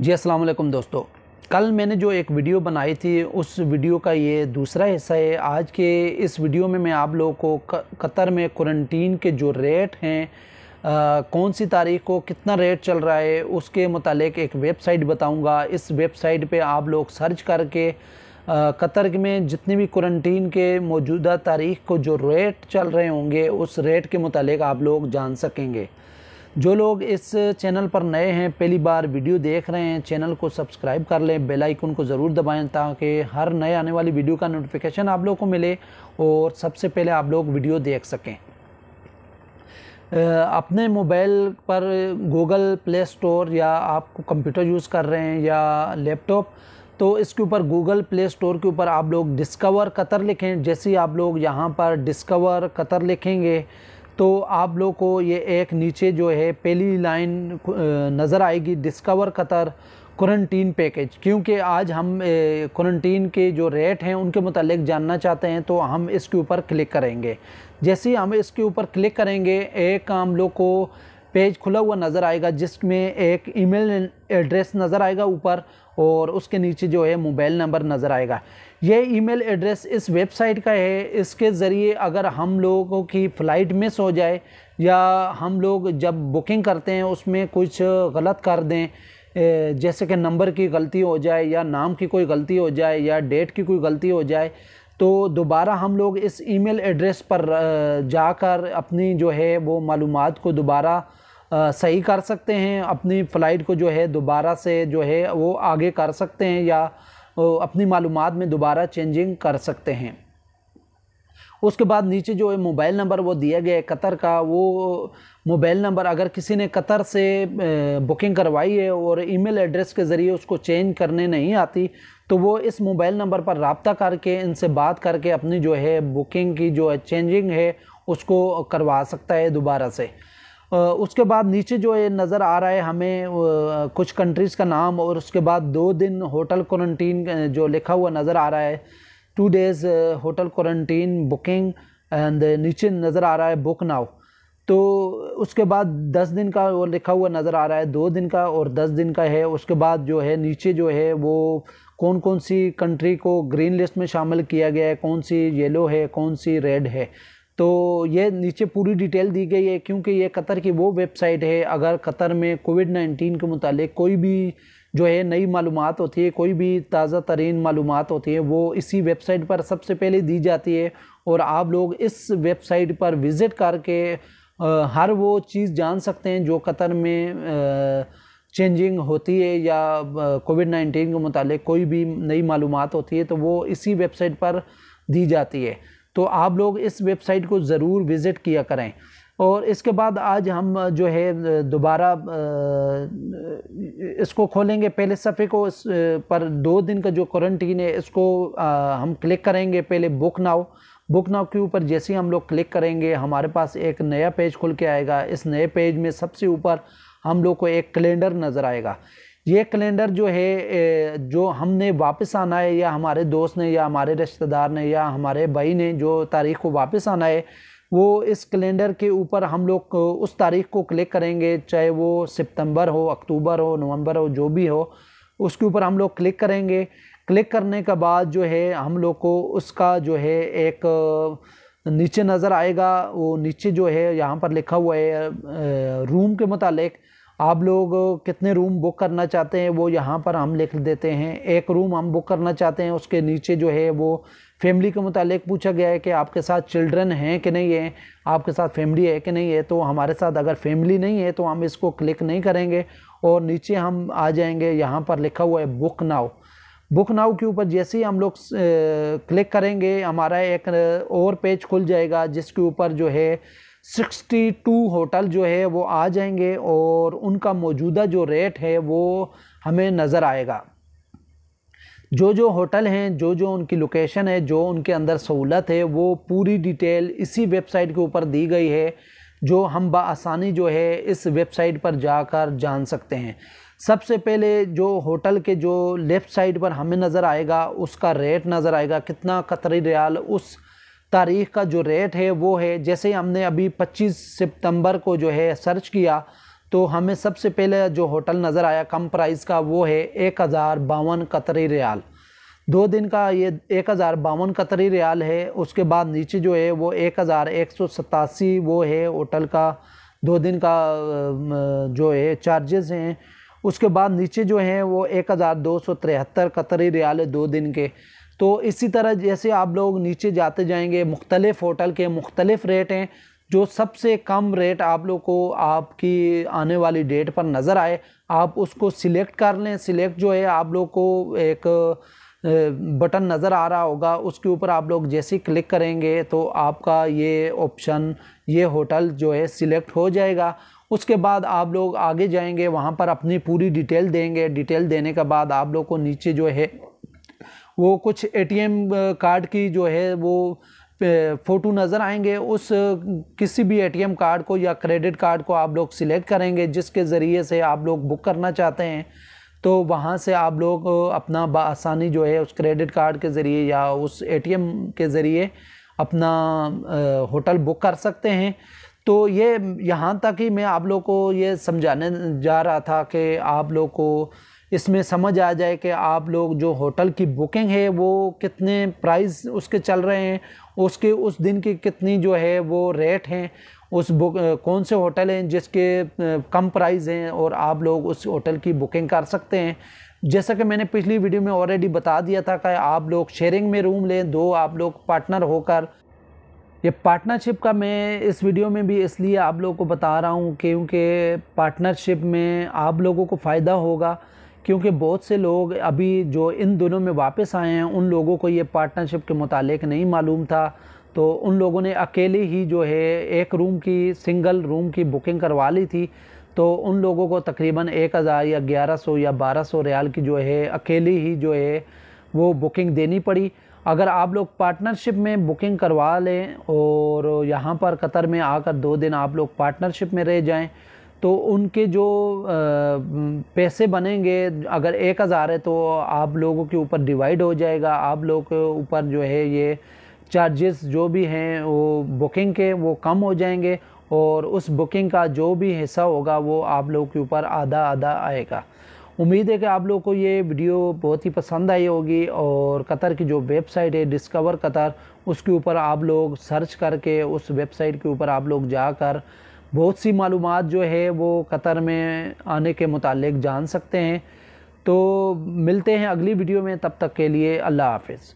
जी अस्सलाम दोस्तों कल मैंने जो एक वीडियो बनाई थी उस वीडियो का ये दूसरा हिस्सा है आज के इस वीडियो में मैं आप लोगों को कतर में क्वारंटीन के जो रेट हैं कौन सी तारीख को कितना रेट चल रहा है उसके मतलब एक वेबसाइट बताऊंगा इस वेबसाइट पे आप लोग सर्च करके कतर में जितने भी क्वारंटीन के मौजूदा तारीख को जो रेट चल रहे होंगे उस रेट के मतलब आप लोग जान सकेंगे जो लोग इस चैनल पर नए हैं पहली बार वीडियो देख रहे हैं चैनल को सब्सक्राइब कर लें बेल आइकन को ज़रूर दबाएं ताकि हर नए आने वाली वीडियो का नोटिफिकेशन आप लोगों को मिले और सबसे पहले आप लोग वीडियो देख सकें अपने मोबाइल पर गूगल प्ले स्टोर या आप कंप्यूटर यूज़ कर रहे हैं या लैपटॉप तो इसके ऊपर गूगल प्ले स्टोर के ऊपर आप लोग डिस्कवर कतर लिखें जैसे ही आप लोग यहाँ पर डिस्कवर कतर लिखेंगे तो आप लोग को ये एक नीचे जो है पहली लाइन नज़र आएगी डिस्कवर कतर क्वारंटीन पैकेज क्योंकि आज हम क्वारंटीन के जो रेट हैं उनके मतलब जानना चाहते हैं तो हम इसके ऊपर क्लिक करेंगे जैसे ही हम इसके ऊपर क्लिक करेंगे एक हम लोग को पेज खुला हुआ नज़र आएगा जिसमें एक ईमेल एड्रेस नज़र आएगा ऊपर और उसके नीचे जो है मोबाइल नंबर नज़र आएगा ये ईमेल एड्रेस इस वेबसाइट का है इसके ज़रिए अगर हम लोगों की फ़्लाइट मिस हो जाए या हम लोग जब बुकिंग करते हैं उसमें कुछ गलत कर दें जैसे कि नंबर की गलती हो जाए या नाम की कोई गलती हो जाए या डेट की कोई गलती हो जाए तो दोबारा हम लोग इस ईमेल एड्रेस पर जाकर अपनी जो है वो मालूम को दोबारा सही कर सकते हैं अपनी फ़्लाइट को जो है दोबारा से जो है वो आगे कर सकते हैं या अपनी मालूम में दोबारा चेंजिंग कर सकते हैं उसके बाद नीचे जो मोबाइल नंबर वो दिया गया है कतर का वो मोबाइल नंबर अगर किसी ने कतर से बुकिंग करवाई है और ईमेल एड्रेस के ज़रिए उसको चेंज करने नहीं आती तो वो इस मोबाइल नंबर पर रबता करके इनसे बात करके अपनी जो है बुकिंग की जो है चेंजिंग है उसको करवा सकता है दोबारा से उसके बाद नीचे जो ये नज़र आ रहा है हमें कुछ कंट्रीज़ का नाम और उसके बाद दो दिन होटल क्वारंटीन जो लिखा हुआ नज़र आ रहा है two days hotel quarantine booking and नीचे नज़र आ रहा है बुक नाउ तो उसके बाद दस दिन का वो लिखा हुआ नज़र आ रहा है दो दिन का और दस दिन का है उसके बाद जो है नीचे जो है वो कौन कौन सी कंट्री को ग्रीन लिस्ट में शामिल किया गया है कौन सी येलो है कौन सी रेड है तो ये नीचे पूरी डिटेल दी गई है क्योंकि ये कतर की वो वेबसाइट है अगर कतर में कोविड नाइन्टीन के मुतालिक कोई भी जो है नई मालूम होती है कोई भी ताज़ा तरीन मालूम होती है वो इसी वेबसाइट पर सबसे पहले दी जाती है और आप लोग इस वेबसाइट पर विज़िट करके हर वो चीज़ जान सकते हैं जो कतर में चेंजिंग होती है या कोविड नाइन्टीन के मुतालिक कोई भी नई मालूम होती है तो वो इसी वेबसाइट पर दी जाती है तो आप लोग इस वेबसाइट को ज़रूर विज़िट किया करें और इसके बाद आज हम जो है दोबारा इसको खोलेंगे पहले सफ़े को इस पर दो दिन का जो क्वारंटीन है इसको हम क्लिक करेंगे पहले बुक नाउ बुक नाउ के ऊपर जैसे ही हम लोग क्लिक करेंगे हमारे पास एक नया पेज खुल के आएगा इस नए पेज में सबसे ऊपर हम लोग को एक कैलेंडर नज़र आएगा ये कैलेंडर जो है जो हमने वापस आना है या हमारे दोस्त ने या हमारे रिश्तेदार ने या हमारे भाई ने जो तारीख़ को वापस आना है वो इस कैलेंडर के ऊपर हम लोग उस तारीख़ को क्लिक करेंगे चाहे वो सितंबर हो अक्टूबर हो नवंबर हो जो भी हो उसके ऊपर हम लोग क्लिक करेंगे क्लिक करने के बाद जो है हम लोग को उसका जो है एक नीचे नज़र आएगा वो नीचे जो है यहाँ पर लिखा हुआ है रूम के मुतालिक आप लोग कितने रूम बुक करना चाहते हैं वो यहाँ पर हम लिख देते हैं एक रूम हम बुक करना चाहते हैं उसके नीचे जो है वो फैमिली के मुतालिक पूछा गया है कि आपके साथ चिल्ड्रन हैं कि नहीं है आपके साथ फैमिली है कि नहीं है तो हमारे साथ अगर फैमिली नहीं है तो हम इसको क्लिक नहीं करेंगे और नीचे हम आ जाएंगे यहाँ पर लिखा हुआ है बुक नाउ बुक नाउ के ऊपर जैसे ही हम लोग क्लिक करेंगे हमारा एक और पेज खुल जाएगा जिसके ऊपर जो है 62 होटल जो है वो आ जाएंगे और उनका मौजूदा जो रेट है वो हमें नज़र आएगा जो जो होटल हैं जो जो उनकी लोकेशन है जो उनके अंदर सहूलत है वो पूरी डिटेल इसी वेबसाइट के ऊपर दी गई है जो हम बसानी जो है इस वेबसाइट पर जाकर जान सकते हैं सबसे पहले जो होटल के जो लेफ़्ट साइड पर हमें नज़र आएगा उसका रेट नज़र आएगा कितना कतरी रियाल उस तारीख का जो रेट है वो है जैसे हमने अभी 25 सितंबर को जो है सर्च किया तो हमें सबसे पहले जो होटल नज़र आया कम प्राइस का वो है एक हज़ार बावन कतरी रियाल दो दिन का ये एक हज़ार बावन कतरी रियाल है उसके बाद नीचे जो है वो एक हज़ार एक सौ सतासी वो है होटल का दो दिन का जो है चार्जेस हैं उसके बाद नीचे जो है वो एक हज़ार दो सौ तिहत्तर कतरी रियाल है दो दिन के तो इसी तरह जैसे आप लोग नीचे जाते जाएंगे मुख्तलिफ़ होटल के मुख्तलिफ़ रेट हैं जो सबसे कम रेट आप लोग को आपकी आने वाली डेट पर नज़र आए आप उसको सिलेक्ट कर लें सिलेक्ट जो है आप लोग को एक बटन नज़र आ रहा होगा उसके ऊपर आप लोग जैसे क्लिक करेंगे तो आपका ये ऑप्शन ये होटल जो है सिलेक्ट हो जाएगा उसके बाद आप लोग आगे जाएंगे वहाँ पर अपनी पूरी डिटेल देंगे डिटेल देने के बाद आप लोग को नीचे जो है वो कुछ एटीएम कार्ड की जो है वो फ़ोटो नज़र आएंगे उस किसी भी एटीएम कार्ड को या क्रेडिट कार्ड को आप लोग सिलेक्ट करेंगे जिसके ज़रिए से आप लोग बुक करना चाहते हैं तो वहाँ से आप लोग अपना बसानी जो है उस क्रेडिट कार्ड के ज़रिए या उस एटीएम के ज़रिए अपना होटल बुक कर सकते हैं तो ये यहाँ तक ही मैं आप लोग को ये समझाने जा रहा था कि आप लोग को इसमें समझ आ जाए कि आप लोग जो होटल की बुकिंग है वो कितने प्राइस उसके चल रहे हैं उसके उस दिन की कितनी जो है वो रेट हैं उस बुक कौन से होटल हैं जिसके कम प्राइस हैं और आप लोग उस होटल की बुकिंग कर सकते हैं जैसा कि मैंने पिछली वीडियो में ऑलरेडी बता दिया था कि आप लोग शेयरिंग में रूम लें दो आप लोग पार्टनर होकर ये पार्टनरशिप का मैं इस वीडियो में भी इसलिए आप लोगों को बता रहा हूँ क्योंकि पार्टनरशिप में आप लोगों को फ़ायदा होगा क्योंकि बहुत से लोग अभी जो इन दोनों में वापस आए हैं उन लोगों को ये पार्टनरशिप के मुतालिक नहीं मालूम था तो उन लोगों ने अकेले ही जो है एक रूम की सिंगल रूम की बुकिंग करवा ली थी तो उन लोगों को तकरीबन एक हज़ार या ग्यारह सौ या बारह सौ रियाल की जो है अकेली ही जो है वो बुकिंग देनी पड़ी अगर आप लोग पार्टनरशिप में बुकिंग करवा लें और यहाँ पर कतर में आकर दो दिन आप लोग पार्टनरशिप में रह जाएं तो उनके जो पैसे बनेंगे अगर एक हज़ार है तो आप लोगों के ऊपर डिवाइड हो जाएगा आप लोगों के ऊपर जो है ये चार्जेस जो भी हैं वो बुकिंग के वो कम हो जाएंगे और उस बुकिंग का जो भी हिस्सा होगा वो आप लोगों के ऊपर आधा आधा आएगा उम्मीद है कि आप लोगों को ये वीडियो बहुत ही पसंद आई होगी और कतर की जो वेबसाइट है डिस्कवर कतर उसके ऊपर आप लोग सर्च करके उस वेबसाइट के ऊपर आप लोग जाकर बहुत सी मालूम जो है वो कतर में आने के मतलब जान सकते हैं तो मिलते हैं अगली वीडियो में तब तक के लिए अल्लाह हाफिज़